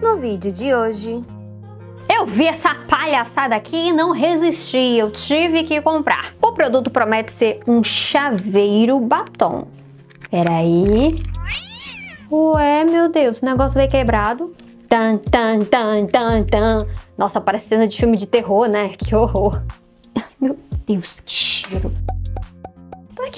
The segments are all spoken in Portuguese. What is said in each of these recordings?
No vídeo de hoje... Eu vi essa palhaçada aqui e não resisti, eu tive que comprar. O produto promete ser um chaveiro batom. Peraí... Ué, meu Deus, o negócio veio quebrado. Tan, tan, tan, tan, tan. Nossa, parece cena de filme de terror, né? Que horror. Meu Deus, que cheiro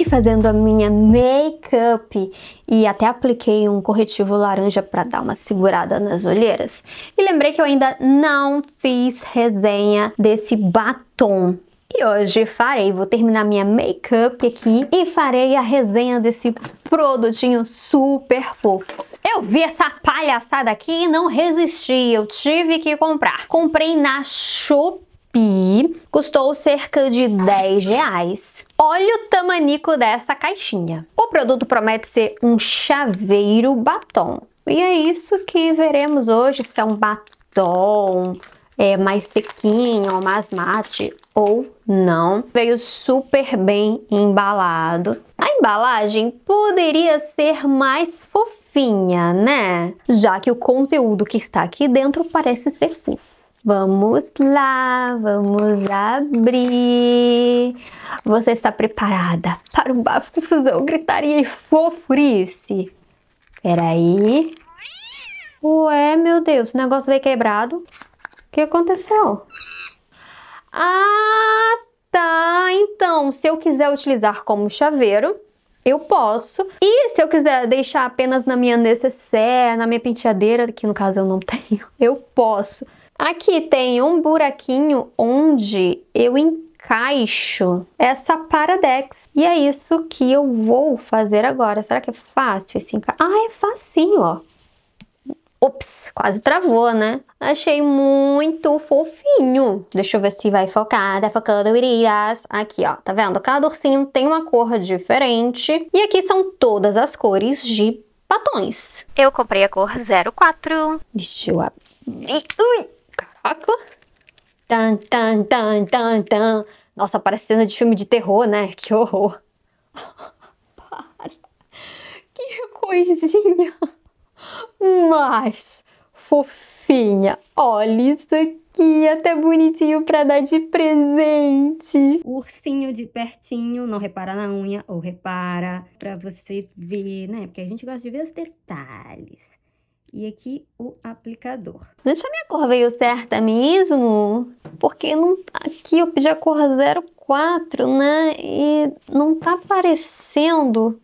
aqui fazendo a minha make-up e até apliquei um corretivo laranja para dar uma segurada nas olheiras. E lembrei que eu ainda não fiz resenha desse batom. E hoje farei, vou terminar minha make-up aqui e farei a resenha desse produtinho super fofo. Eu vi essa palhaçada aqui e não resisti, eu tive que comprar. Comprei na Shopee Pi, custou cerca de 10 reais. Olha o tamanico dessa caixinha. O produto promete ser um chaveiro batom. E é isso que veremos hoje, se é um batom é, mais sequinho, mais mate ou não. Veio super bem embalado. A embalagem poderia ser mais fofinha, né? Já que o conteúdo que está aqui dentro parece ser fofo. Vamos lá, vamos abrir. Você está preparada para um bafo, confusão, gritaria e fofurice? Peraí. Ué, meu Deus, o negócio veio quebrado. O que aconteceu? Ah, tá. Então, se eu quiser utilizar como chaveiro, eu posso. E se eu quiser deixar apenas na minha necessaire, na minha penteadeira, que no caso eu não tenho, eu posso. Aqui tem um buraquinho onde eu encaixo essa paradex. E é isso que eu vou fazer agora. Será que é fácil esse encaixe? Ah, é facinho, ó. Ops, quase travou, né? Achei muito fofinho. Deixa eu ver se vai focar. Tá focando irias. Aqui, ó. Tá vendo? Cada ursinho tem uma cor diferente. E aqui são todas as cores de batons. Eu comprei a cor 04. Deixa eu abrir. Ui! faca. Tan, tan, tan, tan, tan. Nossa, parece cena de filme de terror, né? Que horror. Para. Que coisinha mais fofinha. Olha isso aqui, até bonitinho para dar de presente. ursinho de pertinho, não repara na unha ou repara para você ver, né? Porque a gente gosta de ver os detalhes e aqui o aplicador. Deixa a minha cor veio certa mesmo, porque não, aqui eu pedi a cor 04, né? E não tá parecendo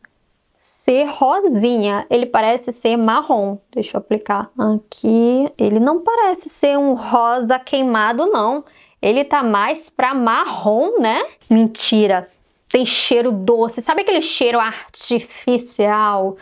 ser rosinha, ele parece ser marrom. Deixa eu aplicar aqui. Ele não parece ser um rosa queimado, não. Ele tá mais pra marrom, né? Mentira, tem cheiro doce. Sabe aquele cheiro artificial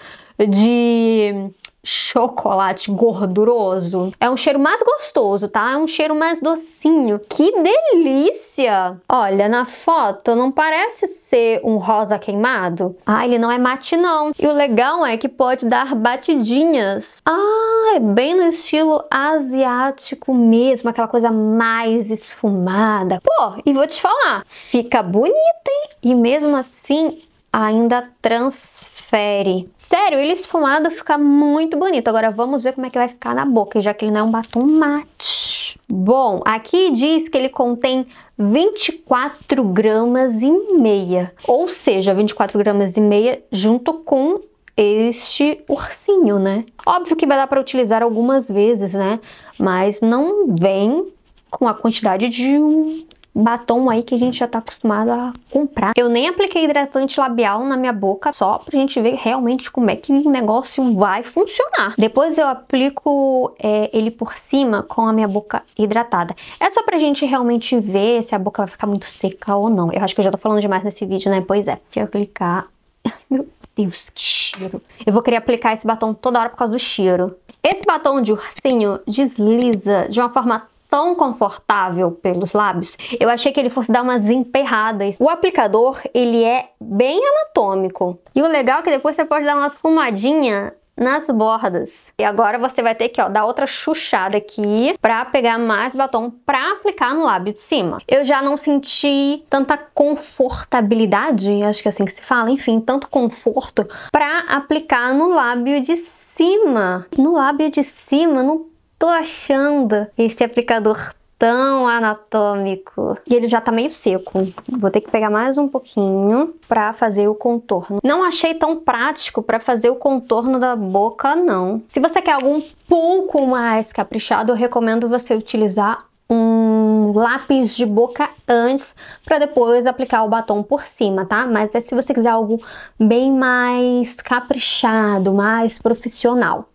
de chocolate gorduroso. É um cheiro mais gostoso, tá? É um cheiro mais docinho. Que delícia! Olha, na foto não parece ser um rosa queimado. Ah, ele não é mate não. E o legal é que pode dar batidinhas. Ah, é bem no estilo asiático mesmo, aquela coisa mais esfumada. Pô, e vou te falar, fica bonito, hein? E mesmo assim, ainda transfere. Sério, ele esfumado fica muito bonito. Agora vamos ver como é que vai ficar na boca, já que ele não é um batom mate. Bom, aqui diz que ele contém 24 gramas e meia, ou seja, 24 gramas e meia junto com este ursinho, né? Óbvio que vai dar para utilizar algumas vezes, né? Mas não vem com a quantidade de um batom aí que a gente já tá acostumado a comprar. Eu nem apliquei hidratante labial na minha boca, só pra gente ver realmente como é que o negócio vai funcionar. Depois eu aplico é, ele por cima com a minha boca hidratada. É só pra gente realmente ver se a boca vai ficar muito seca ou não. Eu acho que eu já tô falando demais nesse vídeo, né? Pois é. Deixa eu aplicar... meu Deus, que cheiro. Eu vou querer aplicar esse batom toda hora por causa do cheiro. Esse batom de ursinho desliza de uma forma tão confortável pelos lábios. Eu achei que ele fosse dar umas emperradas. O aplicador, ele é bem anatômico. E o legal é que depois você pode dar uma fumadinha nas bordas. E agora você vai ter que ó, dar outra chuchada aqui pra pegar mais batom pra aplicar no lábio de cima. Eu já não senti tanta confortabilidade, acho que é assim que se fala, enfim, tanto conforto pra aplicar no lábio de cima. No lábio de cima não tô achando esse aplicador tão anatômico. E ele já tá meio seco. Vou ter que pegar mais um pouquinho pra fazer o contorno. Não achei tão prático pra fazer o contorno da boca, não. Se você quer algum pouco mais caprichado, eu recomendo você utilizar um lápis de boca antes para depois aplicar o batom por cima, tá? Mas é se você quiser algo bem mais caprichado, mais profissional.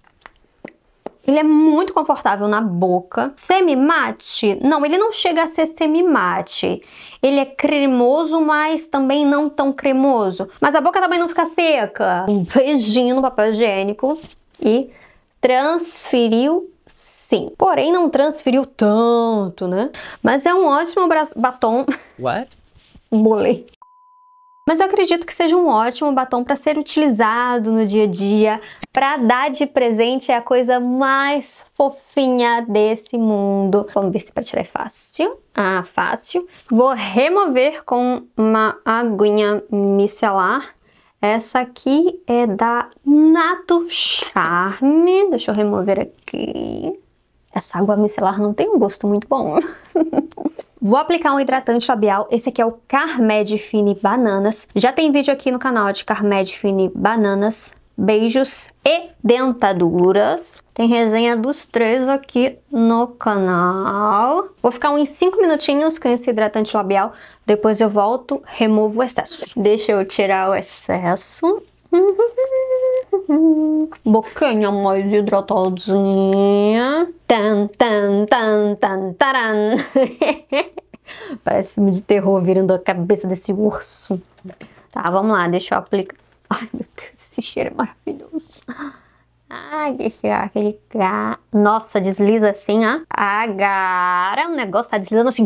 Ele é muito confortável na boca. Semi-mate? Não, ele não chega a ser semi-mate. Ele é cremoso, mas também não tão cremoso. Mas a boca também não fica seca. Um beijinho no papel higiênico e transferiu sim. Porém, não transferiu tanto, né? Mas é um ótimo batom. What? Bolei. Mas eu acredito que seja um ótimo batom para ser utilizado no dia a dia, para dar de presente é a coisa mais fofinha desse mundo. Vamos ver se para tirar é fácil. Ah, fácil. Vou remover com uma aguinha micelar. Essa aqui é da Nato Charme. Deixa eu remover aqui essa água micelar não tem um gosto muito bom. Vou aplicar um hidratante labial, esse aqui é o Carmed Fine Bananas. Já tem vídeo aqui no canal de Carmed Fine Bananas. Beijos e dentaduras. Tem resenha dos três aqui no canal. Vou ficar uns 5 minutinhos com esse hidratante labial. Depois eu volto, removo o excesso. Deixa eu tirar o excesso. Boquinha mais hidratadinha. Tan, tan, tan, tan, taran. Parece filme de terror virando a cabeça desse urso. Tá, vamos lá, deixa eu aplicar. Ai, meu Deus, esse cheiro é maravilhoso. Ai, deixa eu aplicar. Nossa, desliza assim, ó. Agora o negócio tá deslizando assim.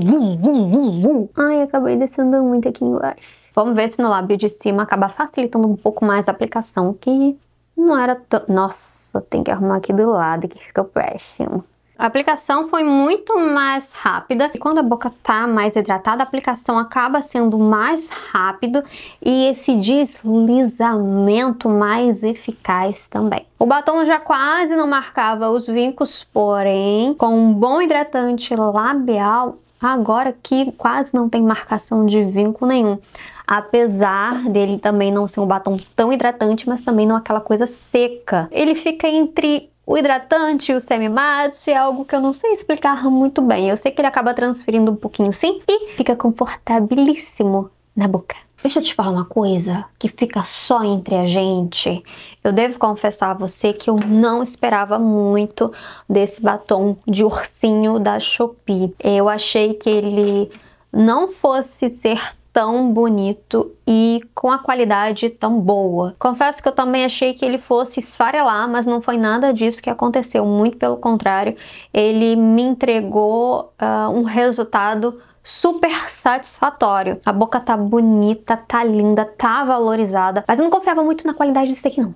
Ai, acabei descendo muito aqui embaixo. Vamos ver se no lábio de cima acaba facilitando um pouco mais a aplicação, que não era tão... Nossa, tem que arrumar aqui do lado, que fica péssimo. A aplicação foi muito mais rápida e quando a boca tá mais hidratada, a aplicação acaba sendo mais rápido e esse deslizamento mais eficaz também. O batom já quase não marcava os vincos, porém, com um bom hidratante labial, agora que quase não tem marcação de vinco nenhum. Apesar dele também não ser um batom tão hidratante, mas também não aquela coisa seca. Ele fica entre o hidratante e o semi-mate é algo que eu não sei explicar muito bem. Eu sei que ele acaba transferindo um pouquinho sim e fica confortabilíssimo na boca. Deixa eu te falar uma coisa que fica só entre a gente. Eu devo confessar a você que eu não esperava muito desse batom de ursinho da Shopee. Eu achei que ele não fosse ser tão bonito e com a qualidade tão boa. Confesso que eu também achei que ele fosse esfarelar, mas não foi nada disso que aconteceu. Muito pelo contrário, ele me entregou uh, um resultado super satisfatório. A boca tá bonita, tá linda, tá valorizada, mas eu não confiava muito na qualidade desse aqui não.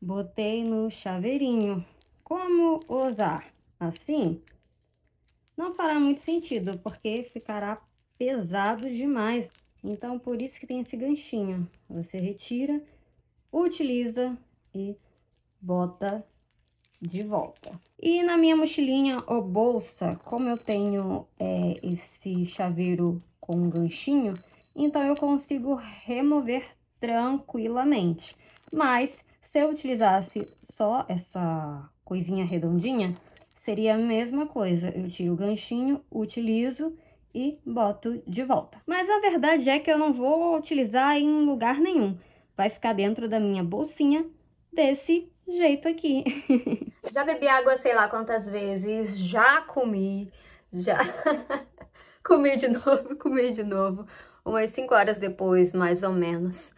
Botei no chaveirinho. Como usar? Assim? Não fará muito sentido, porque ficará pesado demais. Então, por isso que tem esse ganchinho. Você retira, utiliza e bota de volta. E na minha mochilinha ou bolsa, como eu tenho é, esse chaveiro com ganchinho, então eu consigo remover tranquilamente. Mas se eu utilizasse só essa coisinha redondinha, seria a mesma coisa. Eu tiro o ganchinho, utilizo e boto de volta. Mas a verdade é que eu não vou utilizar em lugar nenhum. Vai ficar dentro da minha bolsinha desse jeito aqui. Já bebi água sei lá quantas vezes, já comi, já comi de novo, comi de novo, umas 5 horas depois, mais ou menos.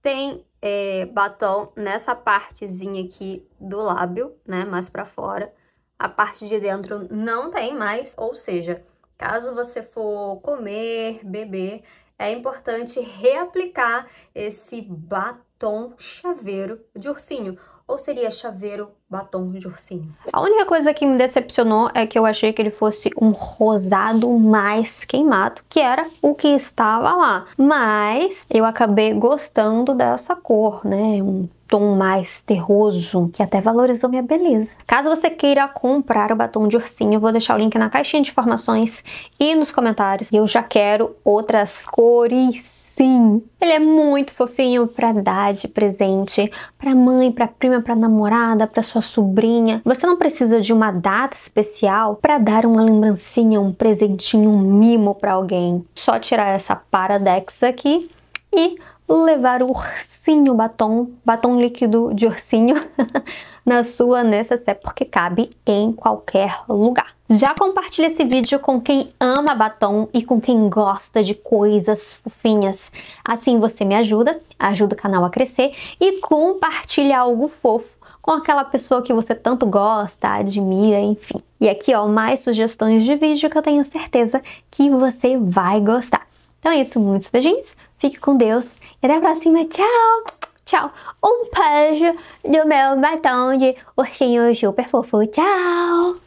Tem é, batom nessa partezinha aqui do lábio, né, mais pra fora. A parte de dentro não tem mais, ou seja, caso você for comer, beber, é importante reaplicar esse batom tom chaveiro de ursinho. Ou seria chaveiro batom de ursinho? A única coisa que me decepcionou é que eu achei que ele fosse um rosado mais queimado, que era o que estava lá. Mas eu acabei gostando dessa cor, né? Um tom mais terroso, que até valorizou minha beleza. Caso você queira comprar o batom de ursinho, eu vou deixar o link na caixinha de informações e nos comentários. Eu já quero outras cores Sim, ele é muito fofinho para dar de presente para mãe, para prima, para namorada, para sua sobrinha. Você não precisa de uma data especial para dar uma lembrancinha, um presentinho, um mimo para alguém. Só tirar essa paradex aqui e levar o ursinho batom, batom líquido de ursinho, na sua necessaire, porque cabe em qualquer lugar. Já compartilha esse vídeo com quem ama batom e com quem gosta de coisas fofinhas. Assim você me ajuda, ajuda o canal a crescer e compartilha algo fofo com aquela pessoa que você tanto gosta, admira, enfim. E aqui, ó, mais sugestões de vídeo que eu tenho certeza que você vai gostar. Então é isso, muitos beijinhos. Fique com Deus e até a próxima. Tchau! Tchau! Um beijo do meu batom de ursinho super fofo. Tchau!